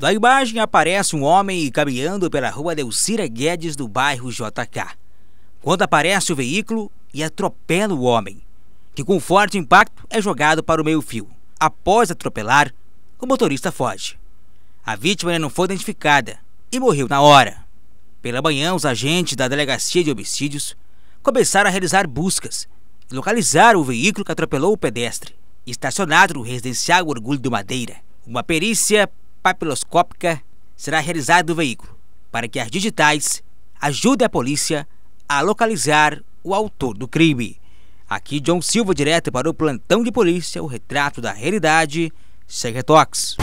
Da imagem aparece um homem caminhando pela rua Delcira Guedes do bairro JK. Quando aparece o veículo e atropela o homem, que com forte impacto é jogado para o meio-fio. Após atropelar, o motorista foge. A vítima não foi identificada e morreu na hora. Pela manhã, os agentes da Delegacia de Homicídios começaram a realizar buscas e localizaram o veículo que atropelou o pedestre, estacionado no residencial Orgulho do Madeira. Uma perícia papiloscópica será realizada do veículo, para que as digitais ajudem a polícia a localizar o autor do crime. Aqui John Silva direto para o plantão de polícia, o retrato da realidade sem Tox.